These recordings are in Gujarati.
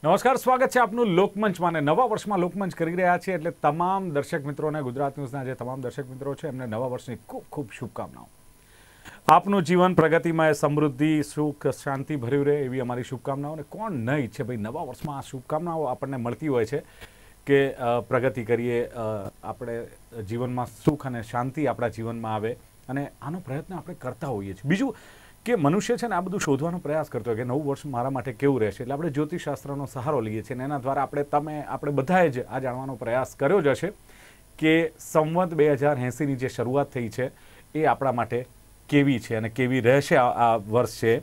નમસ્કાર સ્વાગત છે આપનું લોકમંચમાં અને નવા વર્ષમાં લોકમંચ કરી રહ્યા છીએ એટલે તમામ દર્શક મિત્રો અને ગુજરાત ન્યૂઝના જે તમામ દર્શક મિત્રો છે એમને નવા વર્ષની ખૂબ ખૂબ શુભકામનાઓ આપનું જીવન પ્રગતિમાં સમૃદ્ધિ સુખ શાંતિ ભર્યું રહે એવી અમારી શુભકામનાઓ અને કોણ ન ઈચ્છે ભાઈ નવા વર્ષમાં આ શુભકામનાઓ આપણને મળતી હોય છે કે પ્રગતિ કરીએ આપણે જીવનમાં સુખ અને શાંતિ આપણા જીવનમાં આવે અને આનો પ્રયત્ન આપણે કરતા હોઈએ છીએ બીજું કે મનુષ્ય છે ને આ બધું શોધવાનો પ્રયાસ કરતો હોય કે નવું વર્ષ મારા માટે કેવું રહેશે એટલે આપણે જ્યોતિષશાસ્ત્રનો સહારો લઈએ છીએ એના દ્વારા આપણે તમે આપણે બધાએ જ આ જાણવાનો પ્રયાસ કર્યો જ હશે કે સંવત બે હજાર એંસીની જે શરૂઆત થઈ છે એ આપણા માટે કેવી છે અને કેવી રહેશે આ વર્ષ છે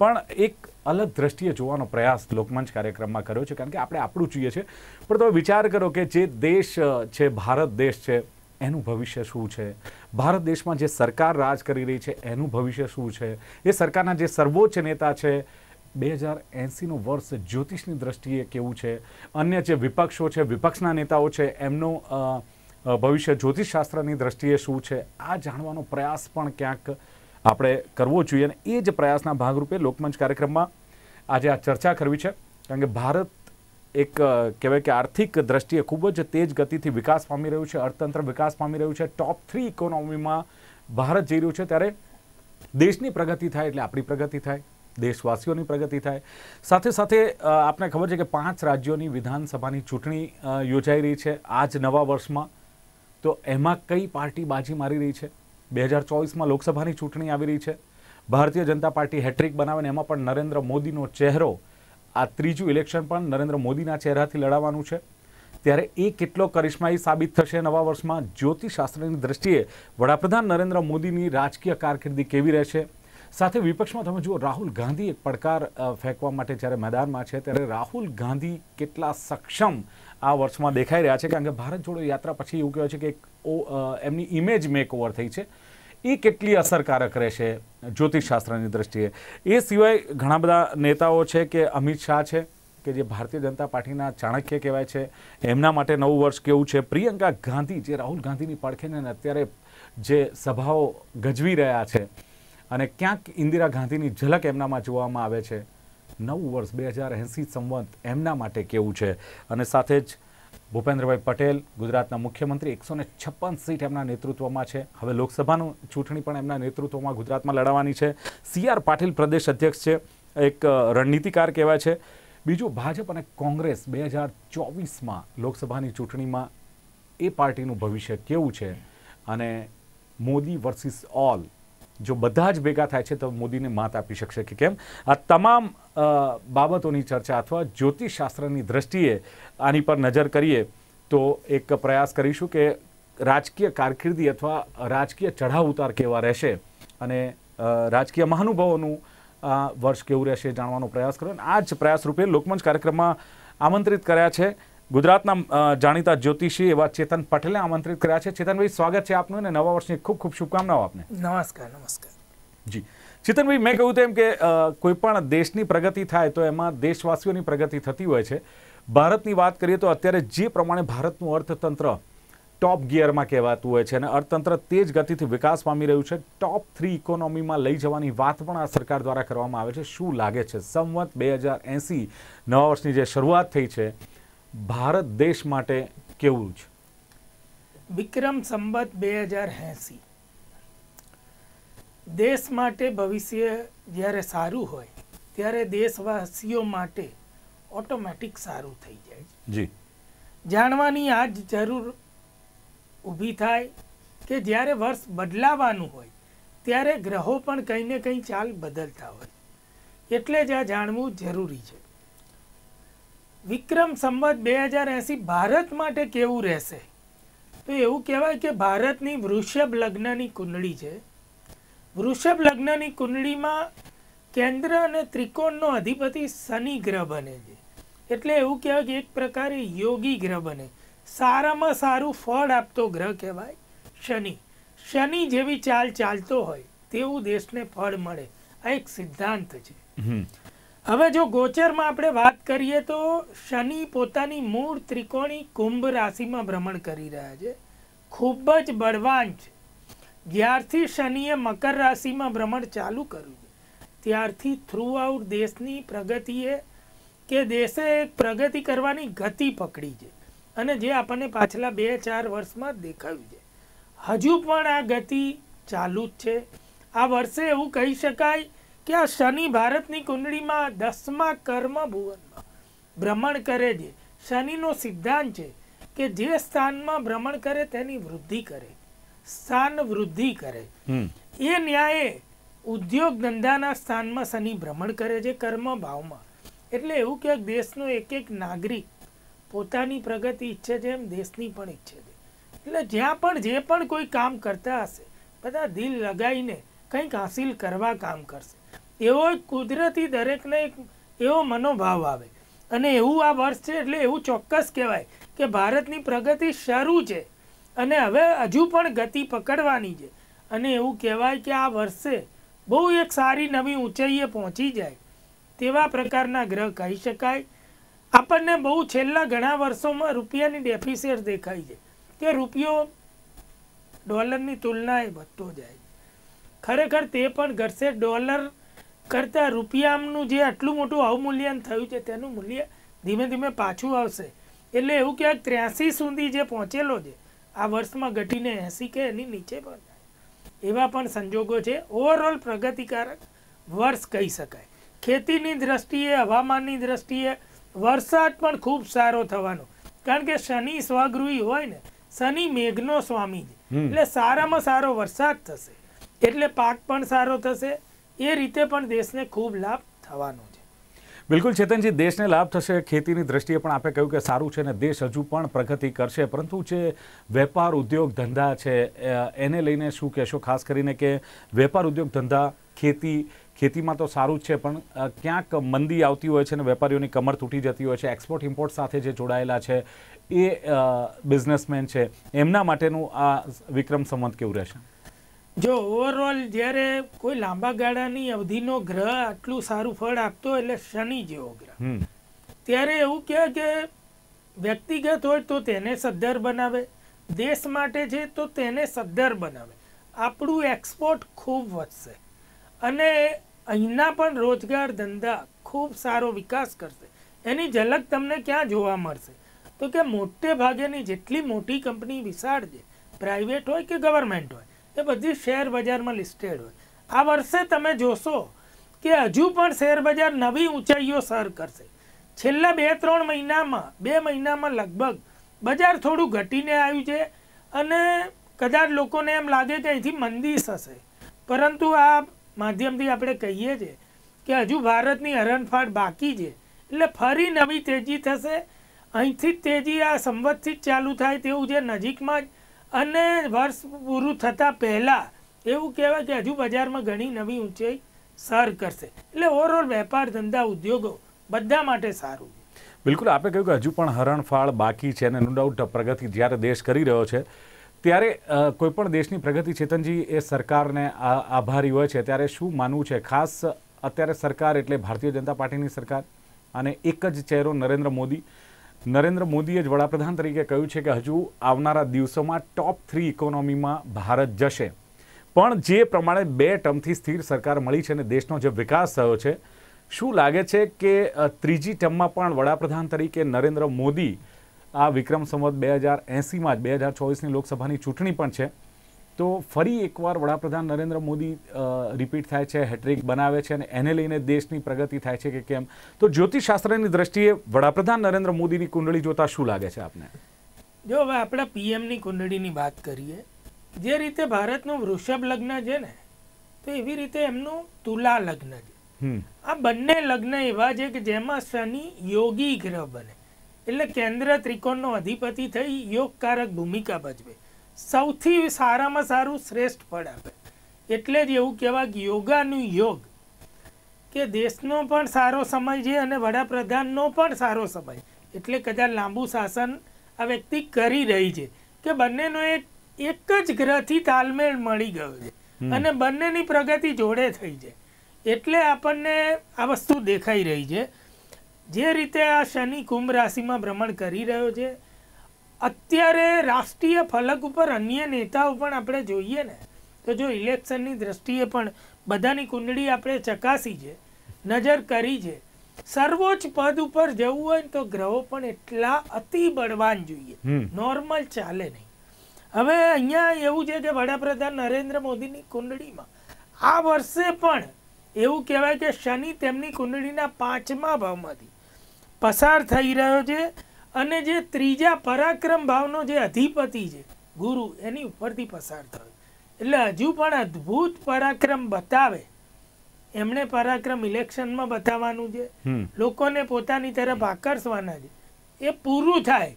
પણ એક અલગ દ્રષ્ટિએ જોવાનો પ્રયાસ લોકમંચ કાર્યક્રમમાં કર્યો છે કારણ કે આપણે આપણું જોઈએ છે પણ તમે વિચાર કરો કે જે દેશ છે ભારત દેશ છે એનું ભવિષ્ય શું છે ભારત દેશમાં જે સરકાર રાજ કરી રહી છે એનું ભવિષ્ય શું છે એ સરકારના જે સર્વોચ્ચ નેતા છે બે હજાર એંસીનું વર્ષ જ્યોતિષની દ્રષ્ટિએ કેવું છે અન્ય જે વિપક્ષો છે વિપક્ષના નેતાઓ છે એમનું ભવિષ્ય જ્યોતિષશાસ્ત્રની દ્રષ્ટિએ શું છે આ જાણવાનો પ્રયાસ પણ ક્યાંક આપણે કરવો જોઈએ અને એ જ પ્રયાસના ભાગરૂપે લોકમંચ કાર્યક્રમમાં આજે આ ચર્ચા કરવી છે કારણ કે ભારત એક કહેવાય કે આર્થિક દ્રષ્ટિએ ખૂબ જ તેજ ગતિથી વિકાસ પામી રહ્યું છે અર્થતંત્ર વિકાસ પામી રહ્યું છે ટોપ થ્રી ઇકોનોમીમાં ભારત જઈ રહ્યું છે ત્યારે દેશની પ્રગતિ થાય એટલે આપણી પ્રગતિ થાય દેશવાસીઓની પ્રગતિ થાય સાથે સાથે આપને ખબર છે કે પાંચ રાજ્યોની વિધાનસભાની ચૂંટણી યોજાઈ રહી છે આજ નવા વર્ષમાં તો એમાં કઈ પાર્ટી બાજી મારી રહી છે બે હજાર ચોવીસમાં લોકસભાની ચૂંટણી આવી રહી છે ભારતીય જનતા પાર્ટી હેટ્રિક બનાવે ને એમાં પણ નરેન્દ્ર મોદીનો ચહેરો આ ત્રીજું ઇલેક્શન પણ નરેન્દ્ર મોદીના ચહેરાથી લડાવવાનું છે ત્યારે એ કેટલો કરિશ્માઈ સાબિત થશે નવા વર્ષમાં જ્યોતિષશાસ્ત્રની દ્રષ્ટિએ વડાપ્રધાન નરેન્દ્ર મોદીની રાજકીય કારકિર્દી કેવી રહેશે સાથે વિપક્ષમાં તમે જુઓ રાહુલ ગાંધી એક પડકાર ફેંકવા માટે જ્યારે મેદાનમાં છે ત્યારે રાહુલ ગાંધી કેટલા સક્ષમ આ વર્ષમાં દેખાઈ રહ્યા છે કારણ કે ભારત જોડો યાત્રા પછી એવું કહેવાય છે કે એક એમની ઇમેજ મેક ઓવર થઈ છે એ કેટલી અસરકારક રહેશે જ્યોતિષશાસ્ત્રની દ્રષ્ટિએ એ સિવાય ઘણા બધા નેતાઓ છે કે અમિત શાહ છે કે જે ભારતીય જનતા પાર્ટીના ચાણક્ય કહેવાય છે એમના માટે નવું વર્ષ કેવું છે પ્રિયંકા ગાંધી જે રાહુલ ગાંધીની પડખેને અત્યારે જે સભાઓ ગજવી રહ્યા છે અને ક્યાંક ઇન્દિરા ગાંધીની ઝલક એમનામાં જોવામાં આવે છે નવું વર્ષ બે હજાર એંસી સંવંત એમના માટે કેવું છે અને સાથે જ ભૂપેન્દ્રભાઈ પટેલ ગુજરાતના મુખ્યમંત્રી એકસો ને છપ્પન સીટ એમના નેતૃત્વમાં છે હવે લોકસભાનું ચૂંટણી પણ એમના નેતૃત્વમાં ગુજરાતમાં લડાવવાની છે સી આર પાટીલ પ્રદેશ અધ્યક્ષ છે એક રણનીતિકાર કહેવાય છે બીજું ભાજપ અને કોંગ્રેસ બે હજાર ચોવીસમાં લોકસભાની ચૂંટણીમાં એ પાર્ટીનું ભવિષ્ય કેવું છે અને મોદી વર્સિસ ઓલ જો બધા જ ભેગા થાય છે તો મોદીને માત આપી શકશે કે કેમ આ તમામ બાબતોની ચર્ચા અથવા જ્યોતિષશાસ્ત્રની દ્રષ્ટિએ આની પર નજર કરીએ તો એક પ્રયાસ કરીશું કે રાજકીય કારકિર્દી અથવા રાજકીય ચઢાવ ઉતાર કેવા રહેશે અને રાજકીય મહાનુભાવોનું વર્ષ કેવું રહેશે જાણવાનો પ્રયાસ કર્યો અને આ જ પ્રયાસરૂપે લોકમંચ કાર્યક્રમમાં આમંત્રિત કર્યા છે ગુજરાતના જાણીતા જ્યોતિષી એવા ચેતન પટેલને આમંત્રિત કર્યા છે ચેતનભાઈ સ્વાગત છે આપનું અને નવા વર્ષની ખૂબ ખૂબ શુભકામનાઓ આપને નમસ્કાર નમસ્કાર જી ચેતનભાઈ મેં કહ્યું તેમ કે કોઈપણ દેશની પ્રગતિ થાય તો એમાં દેશવાસીઓની પ્રગતિ થતી હોય છે ભારતની વાત કરીએ તો અત્યારે જે પ્રમાણે ભારતનું અર્થતંત્ર ટોપ ગિયરમાં કહેવાતું હોય છે અને અર્થતંત્ર તે જ ગતિથી વિકાસ પામી રહ્યું છે ટોપ થ્રી ઇકોનોમીમાં લઈ જવાની વાત પણ આ સરકાર દ્વારા કરવામાં આવે છે શું લાગે છે સંવત બે હજાર એંસી નવા વર્ષની જે શરૂઆત થઈ છે ભારત દેશ માટે કેવું છે વિક્રમ સંબત બે હજાર એંસી દેશ માટે ભવિષ્ય જ્યારે સારું હોય ત્યારે દેશવાસીઓ માટે ઓટોમેટિક સારું થઈ જાય છે જી જાણવાની આ જરૂર ઊભી થાય કે જ્યારે વર્ષ બદલાવાનું હોય ત્યારે ગ્રહો પણ કંઈ ને કંઈ ચાલ બદલતા હોય એટલે જ આ જાણવું જરૂરી છે વિક્રમ સંવત બે હજાર એંસી ભારત માટે કેવું રહેશે તો એવું કહેવાય કે ભારતની વૃષભ લગ્નની કુંડળી છે વૃષભ લગ્નની કુંડળીમાં કેન્દ્ર અને ત્રિકોણનો અધિપતિ શનિ ગ્રહ બને છે એટલે એવું કહેવાય કે એક પ્રકારે યોગી ગ્રહ બને સારામાં સારું ફળ આપતો ગ્રહ કહેવાય શનિ શનિ જેવી ચાલ ચાલતો હોય તેવું દેશને ફળ મળે આ એક સિદ્ધાંત છે હવે જો ગોચરમાં આપણે વાત કરીએ તો શનિ પોતાની મૂળ ત્રિકોણી કુંભ રાશિમાં ભ્રમણ કરી રહ્યા છે ખૂબ જ બળવાન છે જ્યારથી શનિએ મકર રાશિમાં ભ્રમણ ચાલુ કર્યું ત્યારથી થ્રુઆઉટ દેશની પ્રગતિએ કે દેશે એક પ્રગતિ કરવાની ગતિ પકડી છે અને જે આપણને પાછલા બે ચાર વર્ષમાં દેખાયું છે હજુ પણ આ ગતિ ચાલુ જ છે આ વર્ષે એવું કહી શકાય કે આ શનિ ભારતની કુંડળીમાં દસમા કર્મ ભુવનમાં ભ્રમણ કરે છે શનિનો સિદ્ધાંત છે કે જે સ્થાનમાં ભ્રમણ કરે તેની વૃદ્ધિ કરે સ્થાન વૃદ્ધિ કરે એ ન્યાયે ઉદ્યોગ ધંધાના સ્થાનમાં શનિ ભ્રમણ કરે છે કર્મ ભાવમાં એટલે એવું કે દેશનો એક એક નાગરિક પોતાની પ્રગતિ ઈચ્છે છે એમ દેશની પણ ઈચ્છે છે એટલે જ્યાં પણ જે પણ કોઈ કામ કરતા હશે બધા દિલ લગાવીને કંઈક હાસિલ કરવા કામ કરશે એવો કુદરતી દરેકને એક એવો મનોભાવ આવે અને એવું આ વર્ષ છે એટલે એવું ચોક્કસ કહેવાય કે ભારતની પ્રગતિ શરૂ છે અને હવે હજુ પણ ગતિ પકડવાની છે અને એવું કહેવાય કે આ વર્ષે બહુ એક સારી નવી ઊંચાઈએ પહોંચી જાય તેવા પ્રકારના ગ્રહ કહી શકાય આપણને બહુ છેલ્લા ઘણા વર્ષોમાં રૂપિયાની ડેફિસિટ દેખાય છે કે રૂપિયો ડોલરની તુલનાએ વધતો જાય ખરેખર તે પણ ઘટશે ડોલર કરતાં રૂપિયાનું જે આટલું મોટું અવમૂલ્યન થયું છે તેનું મૂલ્ય ધીમે ધીમે પાછું આવશે એટલે એવું ક્યાંક ત્ર્યાસી સુધી જે પહોંચેલો છે આ વર્ષમાં ઘટીને એંસી કે એની નીચે પણ એવા પણ સંજોગો છે ઓવરઓલ પ્રગતિકારક વર્ષ કહી શકાય ખેતીની દ્રષ્ટિએ હવામાનની દ્રષ્ટિએ વરસાદ પણ ખૂબ સારો થવાનો કારણ કે શનિ સ્વગૃહી હોય ને શનિ મેઘનો સ્વામી છે એટલે સારામાં સારો વરસાદ થશે એટલે પાક પણ સારો થશે એ રીતે પણ દેશને ખૂબ લાભ થવાનો છે બિલકુલ ચેતનજી દેશને લાભ થશે ખેતીની દ્રષ્ટિએ પણ આપણે કહ્યું કે સારું છે અને દેશ હજુ પણ પ્રગતિ કરશે પરંતુ જે વેપાર ઉદ્યોગ ધંધા છે એને લઈને શું કહેશો ખાસ કરીને કે વેપાર ઉદ્યોગ ધંધા ખેતી ખેતીમાં તો સારું જ છે પણ ક્યાંક મંદી આવતી હોય છે અને વેપારીઓની કમર તૂટી જતી હોય છે એક્સપોર્ટ ઇમ્પોર્ટ સાથે જે જોડાયેલા છે એ બિઝનેસમેન છે એમના માટેનું આ વિક્રમ સંવંત કેવું રહેશે જો ઓવરઓલ જ્યારે કોઈ લાંબા ગાળાની અવધિનો ગ્રહ આટલું સારું ફળ આપતો એટલે શનિ જેવો ગ્રહ ત્યારે એવું કહે કે વ્યક્તિગત હોય તો તેને સદ્ધર બનાવે દેશ માટે છે તો તેને સદ્ધર બનાવે આપણું એક્સપોર્ટ ખૂબ વધશે અને અહીંના પણ રોજગાર ધંધા ખૂબ સારો વિકાસ કરશે એની ઝલક તમને ક્યાં જોવા મળશે તો કે મોટે ભાગેની જેટલી મોટી કંપની વિશાળ છે પ્રાઇવેટ હોય કે ગવર્મેન્ટ હોય એ બધી શેર બજારમાં લિસ્ટેડ હોય આ વર્ષે તમે જોશો કે હજુ પણ શેર બજાર નવી ઊંચાઈઓ સર કરશે છેલ્લા બે ત્રણ મહિનામાં બે મહિનામાં લગભગ બજાર થોડું ઘટીને આવ્યું છે અને કદાચ લોકોને એમ લાગે કે અહીંથી મંદી થશે પરંતુ આ માધ્યમથી આપણે કહીએ છીએ કે હજુ ભારતની હરણફાળ બાકી છે એટલે ફરી નવી તેજી થશે અહીંથી જ તેજી આ સંવતથી જ ચાલુ થાય તેવું છે નજીકમાં જ અને વર્ષ પૂરું થતાં પહેલાં એવું કહેવાય કે હજુ બજારમાં ઘણી નવી ઊંચાઈ સર કરશે એટલે ઓવરઓલ વેપાર ધંધા ઉદ્યોગો બધા માટે સારું બિલકુલ આપણે કહ્યું કે હજુ પણ હરણફાળ બાકી છે અને નો ડાઉટ પ્રગતિ જ્યારે દેશ કરી રહ્યો છે ત્યારે કોઈપણ દેશની પ્રગતિ ચેતનજી એ સરકારને આભારી હોય છે ત્યારે શું માનવું છે ખાસ અત્યારે સરકાર એટલે ભારતીય જનતા પાર્ટીની સરકાર અને એક જ ચહેરો નરેન્દ્ર મોદી નરેન્દ્ર મોદીએ જ વડાપ્રધાન તરીકે કહ્યું છે કે હજુ આવનારા દિવસોમાં ટોપ થ્રી ઇકોનોમીમાં ભારત જશે પણ જે પ્રમાણે બે ટર્મથી સ્થિર સરકાર મળી છે અને દેશનો જે વિકાસ થયો છે શું લાગે છે કે ત્રીજી ટર્મમાં પણ વડાપ્રધાન તરીકે નરેન્દ્ર મોદી આ વિક્રમ સંવત બે હજાર એંસીમાં જ બે હજાર ચોવીસની લોકસભાની ચૂંટણી પણ છે તો ફરી એકવાર વડાપ્રધાન નરેન્દ્ર મોદી રિપીટ થાય છે હેટ્રિક બનાવે છે અને એને લઈને દેશની પ્રગતિ થાય છે કે કેમ તો જ્યોતિષશાસ્ત્રની દ્રષ્ટિએ વડાપ્રધાન નરેન્દ્ર મોદીની કુંડળી જોતા શું લાગે છે આપને જો હવે આપણે પીએમની કુંડળીની વાત કરીએ જે રીતે ભારતનું વૃષભ લગ્ન છે ને તો એવી રીતે એમનું તુલા લગ્ન છે આ બંને લગ્ન એવા છે કે જેમાં શનિ યોગી ગ્રહ બને એટલે કેન્દ્ર ત્રિકોણનો અધિપતિ થઈ યોગકારક ભૂમિકા ભજવે સૌથી સારામાં સારું શ્રેષ્ઠ ફળ આપે એટલે જ એવું કહેવાય કે યોગાનું યોગ કે દેશનો પણ સારો સમય છે અને વડાપ્રધાનનો પણ સારો સમય એટલે કદાચ લાંબુ શાસન આ વ્યક્તિ કરી રહી છે કે બંનેનો એક એક જ ગ્રહથી તાલમેલ મળી ગયો છે અને બંનેની પ્રગતિ જોડે થઈ છે એટલે આપણને આ વસ્તુ દેખાઈ રહી છે જે રીતે આ શનિ કુંભ રાશિમાં ભ્રમણ કરી રહ્યો છે અત્યારે રાષ્ટ્રીય ફલક ઉપર અન્ય નેતાઓ પણ આપણે જોઈએ ને તો જો ઇલેક્શનની દ્રષ્ટિએ પણ બધાની કુંડળી આપણે ચકાસી છે નજર કરી છે સર્વોચ્ચ પદ ઉપર જવું હોય તો ગ્રહો પણ એટલા અતિ બળવાન જોઈએ નોર્મલ ચાલે નહીં હવે અહીંયા એવું છે કે વડાપ્રધાન નરેન્દ્ર મોદીની કુંડળીમાં આ વર્ષે પણ એવું કહેવાય કે શનિ તેમની કુંડળીના પાંચમા ભાવમાંથી પસાર થઈ રહ્યો છે અને જે ત્રીજા પરાક્રમ ભાવનો જે અધિપતિ છે ગુરુ એની ઉપરથી પસાર થયો એટલે હજુ પણ અદ્ભુત પરાક્રમ બતાવે એમણે પરાક્રમ ઇલેક્શનમાં બતાવવાનું છે લોકોને પોતાની તરફ આકર્ષવાના છે એ પૂરું થાય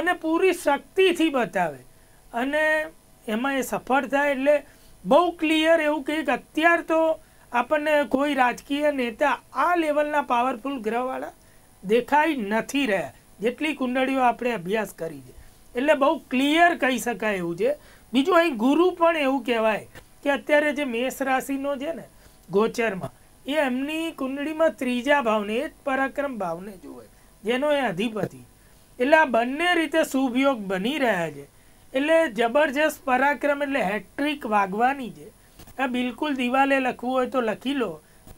અને પૂરી શક્તિથી બતાવે અને એમાં એ સફળ થાય એટલે બહુ ક્લિયર એવું કંઈક અત્યાર તો આપણને કોઈ રાજકીય નેતા આ લેવલના પાવરફુલ ગ્રહવાળા દેખાઈ નથી રહ્યા જેટલી કુંડળીઓ આપણે અભ્યાસ કરી છે એટલે બહુ ક્લિયર કહી શકાય એવું છે બીજું અહીં ગુરુ પણ એવું કહેવાય કે અત્યારે જે મેષ રાશિનો છે ને ગોચરમાં એ એમની કુંડળીમાં ત્રીજા ભાવને એ જ પરાક્રમ ભાવને જુએ જેનો એ અધિપતિ એટલે આ બંને રીતે શુભયોગ બની રહ્યા છે એટલે જબરજસ્ત પરાક્રમ એટલે હેટ્રિક વાગવાની છે આ બિલકુલ દિવાલે લખવું હોય તો લખી લો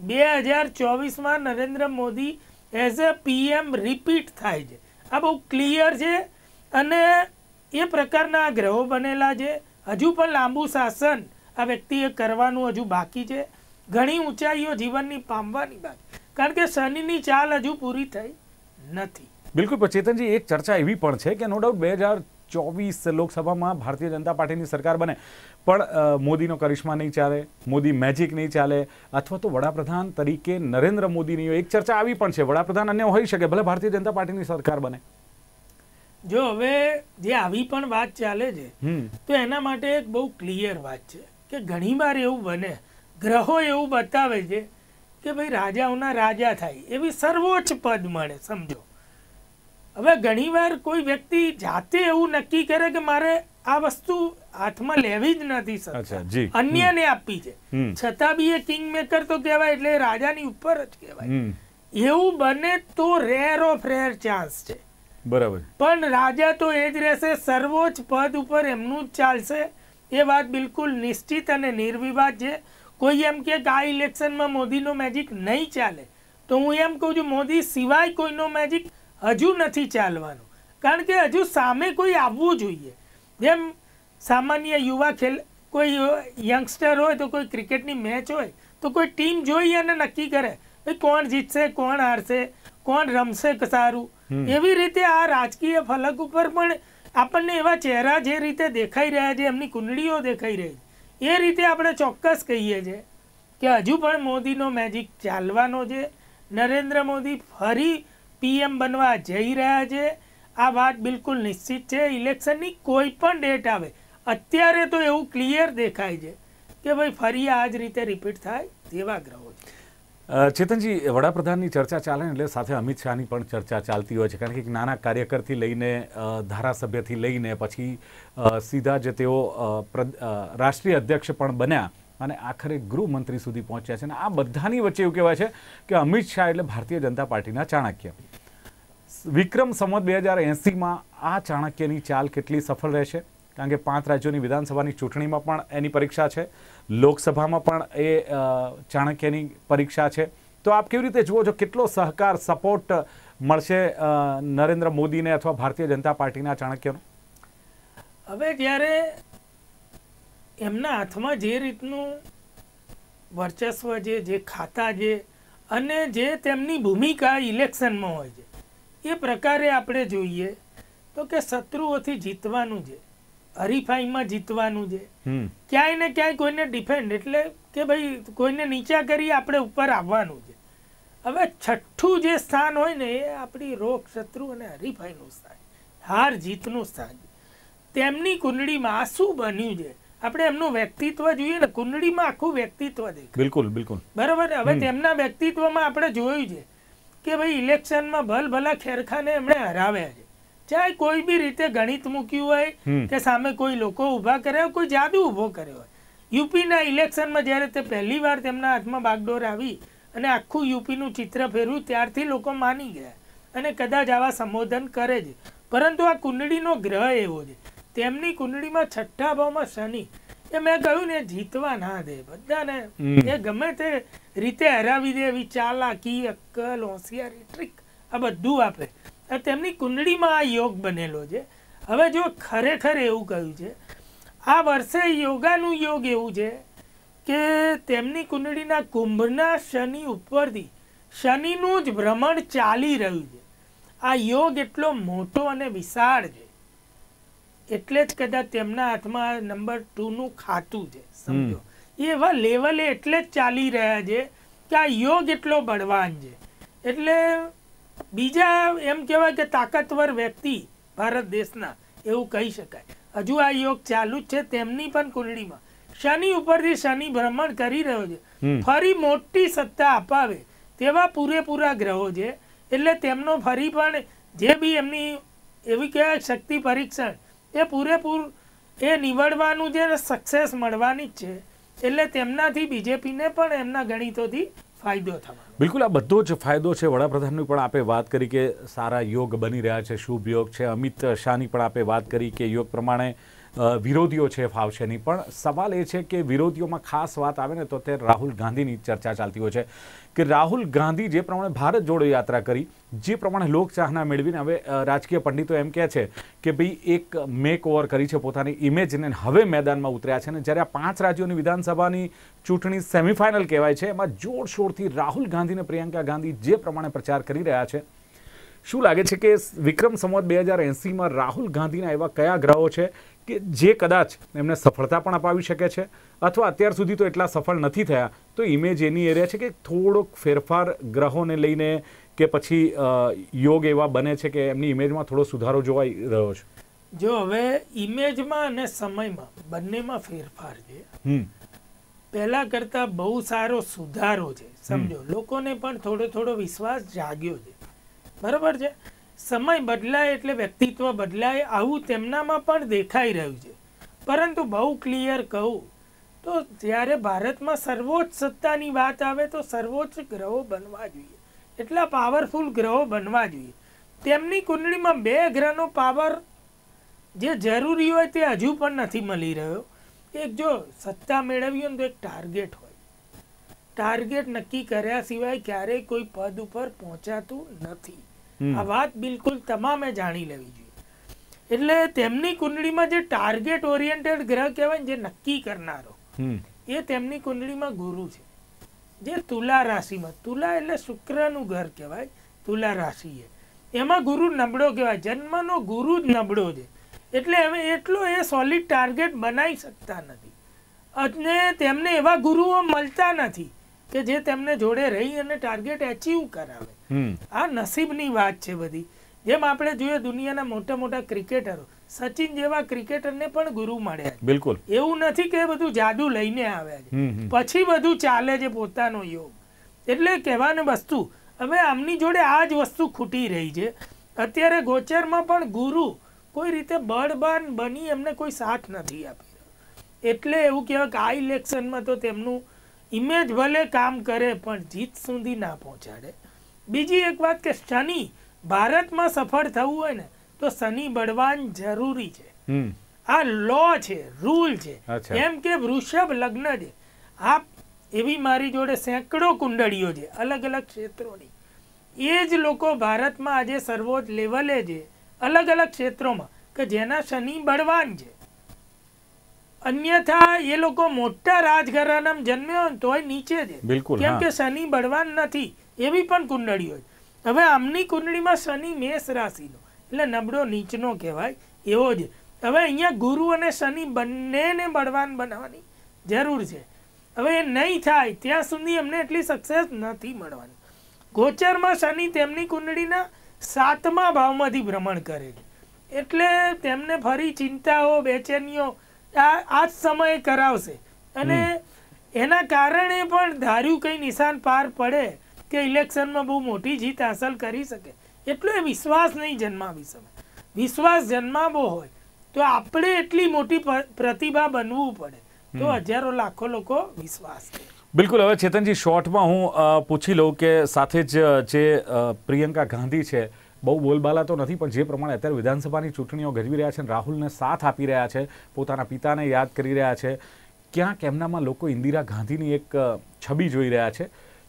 બે હજાર ચોવીસમાં Narendra Modi as a PM repeat થાય છે આ બહુ ક્લિયર છે અને એ પ્રકારના ગ્રહો બનેલા છે હજુ પણ લાંબુ શાસન આ વ્યક્તિએ કરવાનું હજુ બાકી છે ઘણી ઊંચાઈઓ જીવનની પામવાની બાકી કારણ કે શનિની ચાલ હજુ પૂરી થઈ નથી બિલકુલ ચેતનજી એક ચર્ચા એવી પણ છે કે નો ડાઉટ બે હજાર ચોવીસ લોકસભામાં ભારતીય જનતા પાર્ટીની સરકાર બને પણ મોદીનો કરિશ્મા નહીં ચાલે મોદી મેજિક નહીં ચાલે અથવા તો વડાપ્રધાન તરીકે નરેન્દ્ર મોદીની એક ચર્ચા આવી પણ છે વડાપ્રધાન અન્ય હોઈ શકે ભલે ભારતીય જનતા પાર્ટીની સરકાર બને જો હવે જે આવી પણ વાત ચાલે છે તો એના માટે એક બહુ ક્લિયર વાત છે કે ઘણીવાર એવું બને ગ્રહો એવું બતાવે છે કે ભાઈ રાજાઓના રાજા થાય એવી સર્વોચ્ચ પદ મળે સમજો હવે ઘણીવાર કોઈ વ્યક્તિ જાતે એવું નક્કી કરે કે મારે આ વસ્તુ હાથમાં લેવી જ નથી અન્યને આપી છે છતાં બી એ કિંગ મેકર તો કહેવાય એટલે રાજાની ઉપર જ કહેવાય એવું બને તો રેર ઓફ રેર ચાન્સ છે બરાબર પણ રાજા તો એ જ રહેશે સર્વોચ્ચ પદ ઉપર એમનું જ ચાલશે એ વાત બિલકુલ નિશ્ચિત અને નિર્વિવાદ છે કોઈ એમ કે આ ઇલેક્શનમાં મોદીનો મેજિક નહીં ચાલે તો હું એમ કહું છું મોદી સિવાય કોઈનો મેજિક હજુ નથી ચાલવાનું કારણ કે હજુ સામે કોઈ આવવું જોઈએ જેમ સામાન્ય યુવા ખેલ કોઈ યંગસ્ટર હોય તો કોઈ ક્રિકેટની મેચ હોય તો કોઈ ટીમ જોઈ અને નક્કી કરે ભાઈ કોણ જીતશે કોણ હારશે કોણ રમશે સારું એવી રીતે આ રાજકીય ફલક ઉપર પણ આપણને એવા ચહેરા જે રીતે દેખાઈ રહ્યા છે એમની કુંડળીઓ દેખાઈ રહી એ રીતે આપણે ચોક્કસ કહીએ છીએ કે હજુ પણ મોદીનો મેજિક ચાલવાનો છે નરેન્દ્ર મોદી ફરી પીએમ બનવા જઈ રહ્યા છે આ વાત બિલકુલ નિશ્ચિત છે ઇલેક્શનની કોઈ પણ ડેટ આવે અત્યારે તો એવું ક્લિયર દેખાય છે કે ભાઈ ફરી આ જ રીતે રિપીટ થાય તેવા ગ્રહો છે ચેતનજી વડાપ્રધાનની ચર્ચા ચાલે એટલે સાથે અમિત શાહની પણ ચર્ચા ચાલતી હોય છે કારણ કે એક નાના કાર્યકરથી લઈને ધારાસભ્યથી લઈને પછી સીધા જ તેઓ રાષ્ટ્રીય અધ્યક્ષ પણ બન્યા અને આખરે ગૃહમંત્રી સુધી પહોંચ્યા છે અને આ બધાની વચ્ચે એવું કહેવાય છે કે અમિત શાહ એટલે ભારતીય જનતા પાર્ટીના ચાણક્ય વિક્રમ સંવત બે હજાર એંસીમાં આ ચાણક્યની ચાલ કેટલી સફળ રહેશે કારણ કે પાંચ રાજ્યોની વિધાનસભાની ચૂંટણીમાં પણ એની પરીક્ષા છે લોકસભામાં પણ એ ચાણક્યની પરીક્ષા છે તો આપ કેવી રીતે જુઓ છો કેટલો સહકાર સપોર્ટ મળશે નરેન્દ્ર મોદીને અથવા ભારતીય જનતા પાર્ટીના ચાણક્યનો હવે જ્યારે એમના હાથમાં જે રીતનું વર્ચસ્વ છે જે ખાતા છે અને જે તેમની ભૂમિકા ઇલેક્શનમાં હોય છે એ પ્રકારે આપણે જોઈએ તો કે શત્રુઓથી જીતવાનું છે હરીફાઈમાં જીતવાનું છે ક્યાંય ને ક્યાંય કોઈને ડિફેન્ડ એટલે કે ભાઈ કોઈને નીચા કરી આપણે ઉપર આવવાનું છે હવે છઠ્ઠું જે સ્થાન હોય ને એ આપણી રોગ શત્રુ અને હરીફાઈનું સ્થાન હાર જીતનું સ્થાન તેમની કુંડળીમાં શું બન્યું છે આપણે એમનું વ્યક્તિત્વ જોઈએ ને કુંડળીમાં આખું વ્યક્તિત્વ દેખાય બિલકુલ બિલકુલ બરાબર હવે તેમના વ્યક્તિત્વમાં આપણે જોયું છે કે ભાઈ ઇલેક્શનમાં ભલ ભલા ખેરખાને એમણે હરાવ્યા છે ચાહે કોઈ બી રીતે ગણિત મૂક્યું હોય કે સામે કોઈ લોકો ઊભા કર્યા કોઈ જાદુ ઊભો કર્યો હોય યુપીના ઇલેક્શનમાં જ્યારે તે પહેલી વાર તેમના હાથમાં બાગડોર આવી અને આખું યુપીનું ચિત્ર ફેરવ્યું ત્યારથી લોકો માની ગયા અને કદાચ આવા સંબોધન કરે છે પરંતુ આ કુંડળીનો ગ્રહ એવો છે તેમની કુંડળીમાં છઠ્ઠા ભાવમાં શનિ એ મેં કહ્યું ને જીતવા ના દે બધાને એ ગમે તે રીતે હરાવી દે એવી ચાલાકી અક્કલ હોશિયારી ટ્રીક આ બધું આપે તેમની કુંડળીમાં આ યોગ બનેલો છે હવે જો ખરેખર એવું કહ્યું છે આ વર્ષે યોગાનું યોગ એવું છે કે તેમની કુંડળીના કુંભના શનિ ઉપરથી શનિનું જ ભ્રમણ ચાલી રહ્યું છે આ યોગ એટલો મોટો અને વિશાળ છે એટલે જ કદાચ તેમના હાથમાં નંબર ટુનું ખાતું છે સમજો એવા લેવલે એટલે જ ચાલી રહ્યા છે કે આ યોગ એટલો બળવાન છે એટલે બીજા એમ કહેવાય કે તાકતવર વ્યક્તિ ભારત દેશના એવું કહી શકાય હજુ આ યોગ ચાલુ જ છે તેમની પણ કુંડળીમાં શનિ ઉપરથી શનિ ભ્રમણ કરી રહ્યો છે ફરી મોટી સત્તા અપાવે તેવા પૂરેપૂરા ગ્રહો છે એટલે તેમનો ફરી પણ જે બી એમની એવી કહેવાય શક્તિ પરીક્ષણ એ પૂરેપૂર એ નીવડવાનું જે સક્સેસ મળવાની જ છે એટલે તેમનાથી બીજેપીને પણ એમના ગણિતોથી ફાયદો થવાનો બિલકુલ આ બધો જ ફાયદો છે વડાપ્રધાનની પણ આપણે વાત કરી કે સારા યોગ બની રહ્યા છે શુભ યોગ છે અમિત શાહની પણ આપણે વાત કરી કે યોગ પ્રમાણે વિરોધીઓ છે ફાવશેની પણ સવાલ એ છે કે વિરોધીઓમાં ખાસ વાત આવે ને તો તે રાહુલ ગાંધીની ચર્ચા ચાલતી હોય છે કે રાહુલ ગાંધી જે પ્રમાણે ભારત જોડો યાત્રા કરી જે પ્રમાણે લોકચાહના મેળવીને હવે રાજકીય પંડિતો એમ કહે છે કે ભાઈ એક મેક ઓવર કરી છે પોતાની ઇમેજને હવે મેદાનમાં ઉતર્યા છે અને જ્યારે આ પાંચ રાજ્યોની વિધાનસભાની ચૂંટણી સેમિફાઇનલ કહેવાય છે એમાં જોરશોરથી રાહુલ ગાંધીને પ્રિયંકા ગાંધી જે પ્રમાણે પ્રચાર કરી રહ્યા છે શું લાગે છે કે વિક્રમ સંવત બે હજાર એંસીમાં રાહુલ ગાંધીના એવા કયા ગ્રહો છે કે જે કદાચ એમને સફળતા પણ અપાવી શકે છે અથવા અત્યાર સુધી તો એટલા સફળ નથી થયા તો ઇમેજ એની એરિયા છે કે થોડોક ફેરફાર ગ્રહોને લઈને કે પછી યોગ એવા બને છે કે એમની ઇમેજમાં થોડો સુધારો જોવાઈ રહ્યો છે જો હવે ઇમેજમાં અને સમયમાં બંનેમાં ફેરફાર છે પહેલા કરતા બહુ સારો સુધારો છે સમજો લોકોને પણ થોડો થોડો વિશ્વાસ જાગ્યો છે બરાબર છે સમય બદલાય એટલે વ્યક્તિત્વ બદલાય આવું તેમનામાં પણ દેખાઈ રહ્યું છે પરંતુ બહુ ક્લિયર કહું તો જ્યારે ભારતમાં સર્વોચ્ચ સત્તાની વાત આવે તો સર્વોચ્ચ ગ્રહો બનવા જોઈએ એટલા પાવરફુલ ગ્રહો બનવા જોઈએ તેમની કુંડળીમાં બે ગ્રહનો પાવર જે જરૂરી હોય તે હજુ પણ નથી મળી રહ્યો એક જો સત્તા મેળવી હોય તો એક ટાર્ગેટ હોય ટાર્ગેટ નક્કી કર્યા સિવાય ક્યારેય કોઈ પદ ઉપર પહોંચાતું નથી આ વાત બિલકુલ તમામે જાણી લેવી જોઈએ એટલે તેમની કુંડળીમાં જે ટાર્ગેટ ઓરિએન્ટેડ ગ્રહ કહેવાય જે નક્કી કરનારો એ તેમની કુંડળીમાં ગુરુ છે જે તુલા રાશિમાં તુલા એટલે શુક્રનું ઘર કહેવાય તુલા રાશિ એ એમાં ગુરુ નબળો કહેવાય જન્મનો ગુરુ જ નબળો છે એટલે હવે એટલો એ સોલિડ ટાર્ગેટ બનાવી શકતા નથી અને તેમને એવા ગુરુઓ મળતા નથી કે જે તેમને જોડે રહી અને ટાર્ગેટ એચિવ કરાવે આ નસીબની વાત છે બધી જેમ આપણે જોઈએ દુનિયાના મોટા મોટા ક્રિકેટરો સચિન જેવા ક્રિકેટરને પણ ગુરુ મળ્યા બિલકુલ એવું નથી કે બધું જાદુ લઈને આવ્યા છે પછી બધું ચાલે છે પોતાનો યોગ એટલે કહેવાની વસ્તુ હવે આમની જોડે આ જ વસ્તુ ખૂટી રહી છે અત્યારે ગોચરમાં પણ ગુરુ કોઈ રીતે બળબાન બની એમને કોઈ સાથ નથી આપી એટલે એવું કહેવાય કે આ ઇલેક્શનમાં તો તેમનું ઇમેજ ભલે કામ કરે પણ જીત સુધી ના પહોંચાડે બીજી એક વાત કે શનિ ભારતમાં સફળ થવું હોય ને તો શનિ બળવાન જરૂરી છે આ લો છે રૂલ છે એમ કે વૃષભ લગ્ન છે આ એવી મારી જોડે સેંકડો કુંડળીઓ છે અલગ અલગ ક્ષેત્રોની એ જ લોકો ભારતમાં આજે સર્વોચ્ચ લેવલે છે અલગ અલગ ક્ષેત્રોમાં કે જેના શનિ બળવાન છે અન્યથા એ લોકો મોટા રાજઘરાનામાં જન્મ્યો હોય તોય નીચે છે બિલકુલ કેમ કે શનિ બળવાન નથી એવી પણ કુંડળી હોય હવે આમની કુંડળીમાં શનિ મેષ રાશિનો એટલે નબળો નીચનો કહેવાય એવો જ હવે અહીંયા ગુરુ અને શનિ બંનેને બળવાન બનાવવાની જરૂર છે હવે એ નહીં થાય ત્યાં સુધી એમને એટલી સક્સેસ નથી મળવાની ગોચરમાં શનિ તેમની કુંડળીના સાતમા ભાવમાંથી ભ્રમણ કરે છે એટલે તેમને ફરી ચિંતાઓ બેચેનીઓ આ જ સમયે કરાવશે અને એના કારણે પણ ધાર્યું કંઈ નિશાન પાર પડે કે ઇલેક્શનમાં બહુ મોટી જીત હાંસલ કરી શકે એટલો એ વિશ્વાસ નહીં જન્માવી શકે વિશ્વાસ જન્માવો હોય તો આપણે એટલી મોટી પ્રતિભા બનવું પડે તો હજારો લાખો લોકો વિશ્વાસ બિલકુલ હવે ચેતનજી શોર્ટમાં હું પૂછી લઉં કે સાથે જ જે પ્રિયંકા ગાંધી છે બહુ બોલબાલા તો નથી પણ જે પ્રમાણે અત્યારે વિધાનસભાની ચૂંટણીઓ ગજવી રહ્યા છે રાહુલને સાથ આપી રહ્યા છે પોતાના પિતાને યાદ કરી રહ્યા છે ક્યાંક એમનામાં લોકો ઇન્દિરા ગાંધીની એક છબી જોઈ રહ્યા છે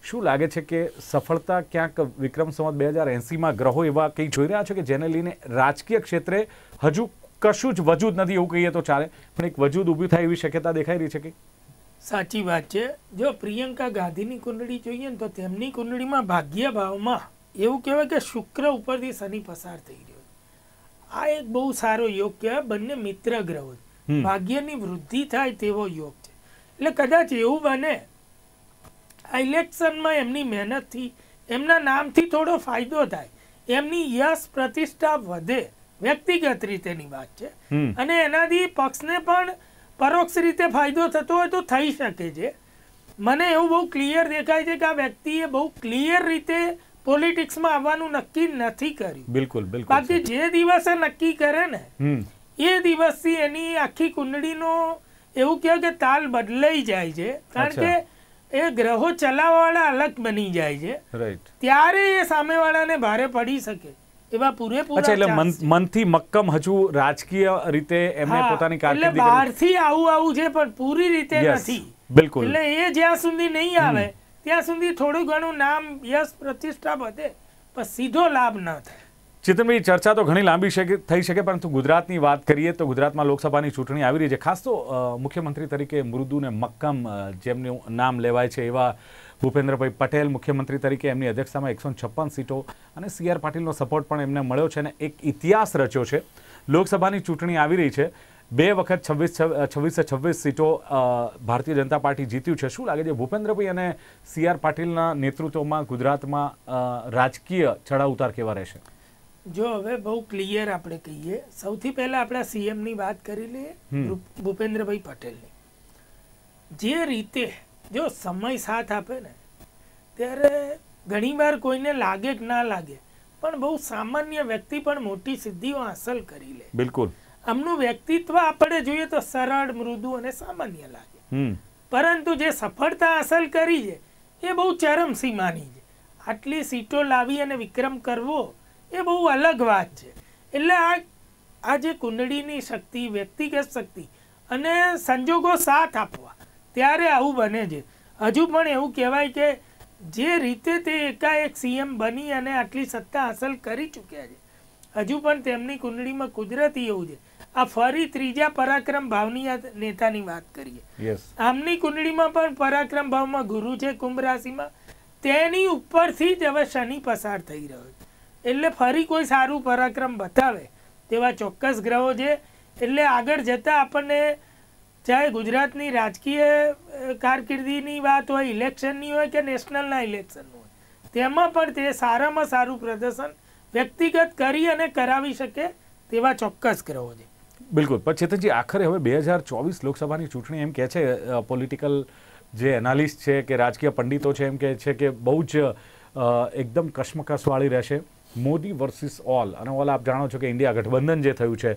શું લાગે છે કે સફળતા ક્યાંક વિક્રમ સંવત બે હજાર એંસીમાં ગ્રહો એવા કંઈક જોઈ રહ્યા છે કે જેને લઈને રાજકીય ક્ષેત્રે હજુ કશું જ વજૂદ નથી એવું કહીએ તો ચાલે પણ એક વજૂદ ઊભી થાય એવી શક્યતા દેખાઈ રહી છે કે સાચી વાત છે જો પ્રિયંકા ગાંધીની કુંડળી જોઈએ ને તો તેમની કુંડળીમાં ભાગ્ય ભાવમાં એવું કહેવાય કે શુક્ર ઉપરથી શનિ પસાર થઈ રહ્યો આ એક બહુ સારો યોગ કહેવાય બંને મિત્ર ગ્રહો ભાગ્યની વૃદ્ધિ થાય તેવો યોગ છે એટલે કદાચ એવું બને આ ઇલેક્શનમાં એમની મહેનતથી એમના નામથી થોડો ફાયદો થાય એમની યશ પ્રતિષ્ઠા વધે વ્યક્તિગત રીતેની વાત છે અને એનાથી પક્ષને પણ પરોક્ષ રીતે ફાયદો થતો હોય તો થઈ શકે છે મને એવું બહુ ક્લિયર દેખાય છે કે આ વ્યક્તિએ બહુ ક્લિયર રીતે પોલિટિક્સમાં આવવાનું નક્કી નથી કર્યું બિલકુલ બિલકુલ બાકી જે દિવસે નક્કી કરે ને એ દિવસથી એની આખી કુંડળીનો એવું કહે કે તાલ બદલાઈ જાય છે કારણ કે એ ગ્રહો ચલાવવાવાળા અલગ બની જાય છે ત્યારે એ સામેવાળાને ભારે પડી શકે એવા પૂરેપૂરા અચ્છા એટલે મનથી મક્કમ હજુ રાજકીય રીતે એમને પોતાની કારકિર્દી બહારથી આવું આવું છે પણ પૂરી રીતે નથી બિલકુલ એટલે એ જ્યાં સુધી નહીં આવે ત્યાં સુધી થોડું ઘણું નામ યશ પ્રતિષ્ઠા વધે પણ સીધો લાભ ન થાય ચેતનભાઈ ચર્ચા તો ઘણી લાંબી થઈ શકે પરંતુ ગુજરાતની વાત કરીએ તો ગુજરાતમાં લોકસભાની ચૂંટણી આવી રહી છે ખાસ તો મુખ્યમંત્રી તરીકે મૃદુ ને મક્કમ જેમનું નામ લેવાય છે એવા ભૂપેન્દ્રભાઈ પટેલ મુખ્યમંત્રી તરીકે એમની અધ્યક્ષતામાં એકસો છપ્પન સીટો અને સીઆર પાટીલનો સપોર્ટ પણ એમને મળ્યો છે અને એક ઇતિહાસ રચ્યો છે લોકસભાની ચૂંટણી આવી રહી છે બે વખત છવ્વીસ છવ્વીસે છવ્વીસ સીટો ભારતીય જનતા પાર્ટી જીત્યું છે શું લાગે છે ભૂપેન્દ્રભાઈ અને સીઆર આર પાટીલના નેતૃત્વમાં ગુજરાતમાં રાજકીય ચડાઉતાર કેવા રહેશે જો હવે બહુ ક્લિયર આપણે કહીએ સૌથી પહેલા આપણા સીએમની વાત કરી લઈએ ભૂપેન્દ્રભાઈ પટેલની જે રીતે જો સમય સાથ આપે ને ત્યારે ઘણીવાર કોઈને લાગે કે ના લાગે પણ બહુ સામાન્ય વ્યક્તિ પણ મોટી સિદ્ધિઓ હાંસલ કરી લે બિલકુલ આમનું વ્યક્તિત્વ આપણે જોઈએ તો સરળ મૃદુ અને સામાન્ય લાગે પરંતુ જે સફળતા હાંસલ કરી છે એ બહુ ચરમસીમાની છે આટલી સીટો લાવી અને વિક્રમ કરવો એ બહુ અલગ વાત છે એટલે આ આ જે કુંડળીની શક્તિ વ્યક્તિગત શક્તિ અને સંજોગો સાથ આપવા ત્યારે આવું બને છે હજુ પણ એવું કહેવાય કે જે રીતે તે એકાએક સીએમ બની અને આટલી સત્તા હાંસલ કરી ચૂક્યા છે હજુ પણ તેમની કુંડળીમાં કુદરતી એવું છે આ ફરી ત્રીજા પરાક્રમ ભાવની નેતાની વાત કરીએ આમની કુંડળીમાં પણ પરાક્રમ ભાવમાં ગુરુ છે કુંભ રાશિમાં તેની ઉપરથી જ હવે શનિ પસાર થઈ રહ્યો છે એટલે ફરી કોઈ સારું પરાક્રમ બતાવે તેવા ચોક્કસ ગ્રહો છે એટલે આગળ જતા આપણને ચાહે ગુજરાતની રાજકીય કારકિર્દીની વાત હોય ઇલેક્શનની હોય કે નેશનલના ઇલેક્શન હોય તેમાં પણ તે સારામાં સારું પ્રદર્શન વ્યક્તિગત કરી અને કરાવી શકે તેવા ચોક્કસ ગ્રહો છે બિલકુલ પણ ચેતનજી આખરે હવે બે હજાર ચોવીસ લોકસભાની ચૂંટણી એમ કહે છે પોલિટિકલ જે એનાલિસ્ટ છે કે રાજકીય પંડિતો છે એમ કહે છે કે બહુ જ એકદમ કશ્મકશવાળી રહેશે મોદી વર્સિસ ઓલ અને ઓલ આપ જાણો છો કે ઇન્ડિયા ગઠબંધન જે થયું છે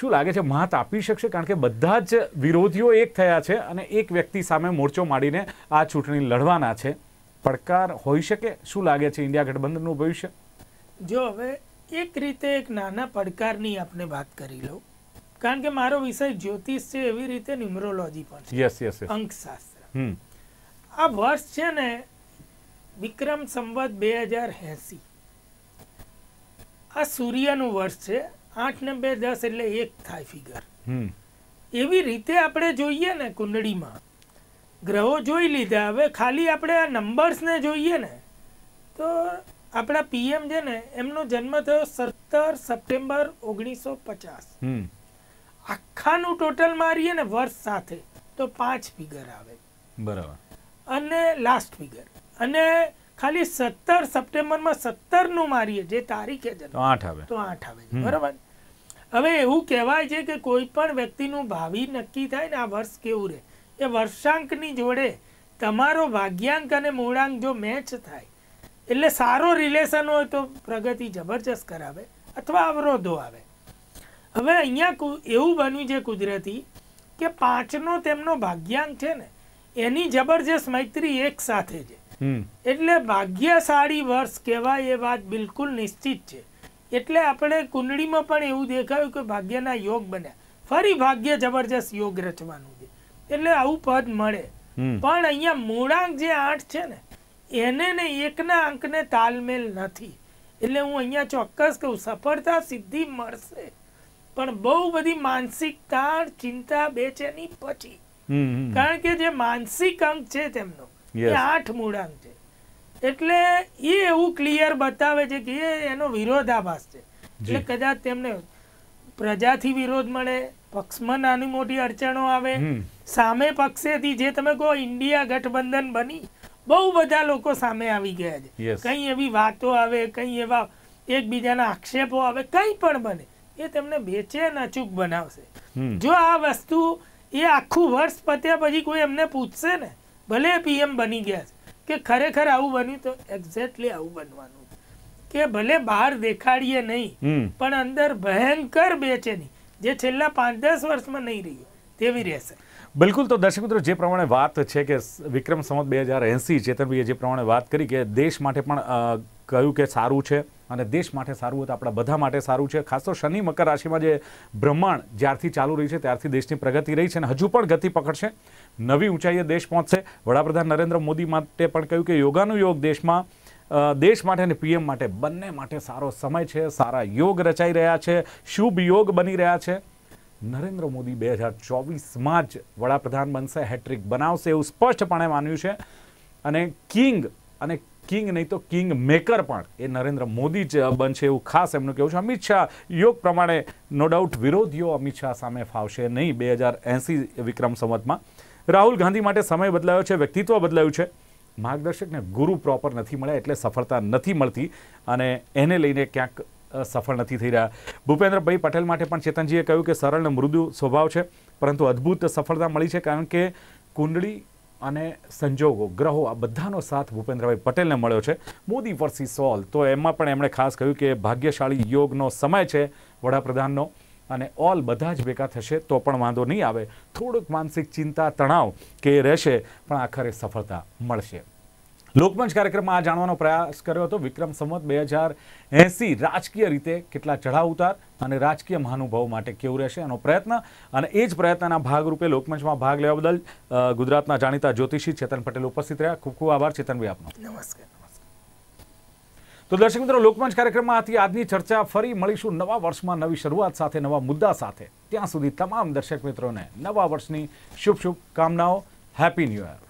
શું લાગે છે મહાત આપી શકશે કારણ કે બધા જ વિરોધીઓ એક થયા છે અને એક વ્યક્તિ સામે મોરચો માંડીને આ ચૂંટણી લડવાના છે પડકાર હોઈ શકે શું લાગે છે ઇન્ડિયા ગઠબંધનનું ભવિષ્ય જો હવે એક રીતે એક નાના પડકારની આપણે વાત કરી લઉં કારણ કે મારો વિષય જ્યોતિષ છે એવી રીતે ન્યુમરોલોજી પણ અંકશાસ્ત્ર આ વર્ષ છે ને વિક્રમ સંવત બે હજાર એસી આ સૂર્યનું વર્ષ છે આઠ ને બે દસ એટલે એક થાય ફિગર એવી રીતે આપણે જોઈએ ને કુંડળીમાં ગ્રહો જોઈ લીધા હવે ખાલી આપણે આ નંબર્સને જોઈએ ને તો આપણા પીએમ છે ને એમનો જન્મ થયો સત્તર સપ્ટેમ્બર ઓગણીસો પચાસ આખાનું ટોટલ મારીએ ને વર્ષ સાથે તો પાંચ ફિગર આવે બરાબર અને લાસ્ટ ફિગર અને ખાલી સત્તર સપ્ટેમ્બરમાં સત્તરનું મારીએ જે તારીખે છે તો આઠ આવે તો આઠ આવે બરાબર હવે એવું કહેવાય છે કે કોઈ પણ વ્યક્તિનું ભાવિ નક્કી થાય ને આ વર્ષ કેવું રહે એ વર્ષાંકની જોડે તમારો ભાગ્યાંક અને મૂળાંક જો મેચ થાય એટલે સારો રિલેશન હોય તો પ્રગતિ જબરજસ્ત કરાવે અથવા અવરોધો આવે હવે અહીંયા એવું બન્યું છે કુદરતી કે પાંચનો તેમનો ભાગ્યાંક છે ને એની જબરજસ્ત મૈત્રી એક સાથે છે એટલે ભાગ્યશાળી વર્ષ કહેવાય એ વાત બિલકુલ નિશ્ચિત છે એટલે આપણે કુંડળીમાં પણ એવું દેખાયું કે ભાગ્યના યોગ બન્યા ફરી ભાગ્ય જબરજસ્ત યોગ રચવાનું છે એટલે આવું પદ મળે પણ અહીંયા મૂળાંક જે આઠ છે ને એને ને એકના અંકને તાલમેલ નથી એટલે હું અહીંયા ચોક્કસ કહું સફળતા સિદ્ધિ મળશે પણ બહુ બધી માનસિક તાણ ચિંતા બેચેની પછી કારણ કે જે માનસિક અંક છે તેમનો એ આઠ મૂળાંક છે એટલે એ એવું ક્લિયર બતાવે છે કે એનો વિરોધાભાસ છે એટલે કદાચ તેમને પ્રજાથી વિરોધ મળે પક્ષમાં નાની મોટી અડચણો આવે સામે પક્ષેથી જે તમે કહો ઇન્ડિયા ગઠબંધન બની બહુ બધા લોકો સામે આવી ગયા છે કઈ એવી વાતો આવે કઈ એવા એકબીજાના આક્ષેપો આવે કઈ પણ બને એ તેમને બેચેન અચૂક બનાવશે જો આ વસ્તુ એ આખું વર્ષ પત્યા પછી કોઈ એમને પૂછશે ને ભલે પીએમ બની ગયા છે કે ખરેખર આવું બન્યું તો એક્ઝેક્ટલી આવું બનવાનું કે ભલે બહાર દેખાડીએ નહીં પણ અંદર ભયંકર બેચેની જે છેલ્લા પાંચ દસ વર્ષમાં નહીં રહ્યું તેવી રહેશે બિલકુલ તો દર્શક મિત્રો જે પ્રમાણે વાત છે કે વિક્રમ સંવત બે હજાર એંસી ચેતનભાઈએ જે પ્રમાણે વાત કરી કે દેશ માટે પણ કહ્યું કે સારું છે અને દેશ માટે સારું હોય તો આપણા બધા માટે સારું છે ખાસ તો શનિ મકર રાશિમાં જે બ્રહ્માંડ જ્યારથી ચાલુ રહી છે ત્યારથી દેશની પ્રગતિ રહી છે અને હજુ પણ ગતિ પકડશે નવી ઊંચાઈએ દેશ પહોંચશે વડાપ્રધાન નરેન્દ્ર મોદી માટે પણ કહ્યું કે યોગાનું યોગ દેશમાં દેશ માટે અને પીએમ માટે બંને માટે સારો સમય છે સારા યોગ રચાઈ રહ્યા છે શુભ યોગ બની રહ્યા છે નરેન્દ્ર મોદી બે હજાર ચોવીસમાં જ વડાપ્રધાન બનશે હેટ્રિક બનાવશે એવું સ્પષ્ટપણે માન્યું છે અને કિંગ અને કિંગ નહીં તો કિંગ મેકર પણ એ નરેન્દ્ર મોદી જ બનશે એવું ખાસ એમનું કહેવું છે અમિત શાહ યોગ પ્રમાણે નો ડાઉટ વિરોધીઓ અમિત શાહ સામે ફાવશે નહીં બે હજાર એંસી વિક્રમ સંવતમાં રાહુલ ગાંધી માટે સમય બદલાયો છે વ્યક્તિત્વ બદલાયું છે માર્ગદર્શકને ગુરુ પ્રોપર નથી મળ્યા એટલે સફળતા નથી મળતી અને એને લઈને ક્યાંક સફળ નથી થઈ રહ્યા ભૂપેન્દ્રભાઈ પટેલ માટે પણ ચેતનજીએ કહ્યું કે સરળ મૃદુ સ્વભાવ છે પરંતુ અદ્ભુત સફળતા મળી છે કારણ કે કુંડળી અને સંજોગો ગ્રહો આ બધાનો સાથ ભૂપેન્દ્રભાઈ પટેલને મળ્યો છે મોદી વર્સી સોલ તો એમાં પણ એમણે ખાસ કહ્યું કે ભાગ્યશાળી યોગનો સમય છે વડાપ્રધાનનો અને ઓલ બધા જ ભેગા થશે તો પણ વાંધો નહીં આવે થોડુંક માનસિક ચિંતા તણાવ કે રહેશે પણ આખરે સફળતા મળશે લોકમંચ કાર્યક્રમમાં આ જાણવાનો પ્રયાસ કર્યો હતો વિક્રમ સંવત બે હજાર એંસી રાજકીય રીતે કેટલા ચઢાવ ઉતાર અને રાજકીય મહાનુભાવ માટે કેવું રહેશે એનો પ્રયત્ન અને એ જ પ્રયત્નના ભાગરૂપે લોકમંચમાં ભાગ લેવા બદલ ગુજરાતના જાણીતા જ્યોતિષી ચેતન પટેલ ઉપસ્થિત રહ્યા ખૂબ ખૂબ આભાર ચેતનભાઈ આપનો નમસ્કાર તો દર્શક મિત્રો લોકમંચ કાર્યક્રમમાંથી આજની ચર્ચા ફરી મળીશું નવા વર્ષમાં નવી શરૂઆત સાથે નવા મુદ્દા સાથે ત્યાં સુધી તમામ દર્શક મિત્રોને નવા વર્ષની શુભ શુભ કામનાઓ હેપી ન્યૂ યર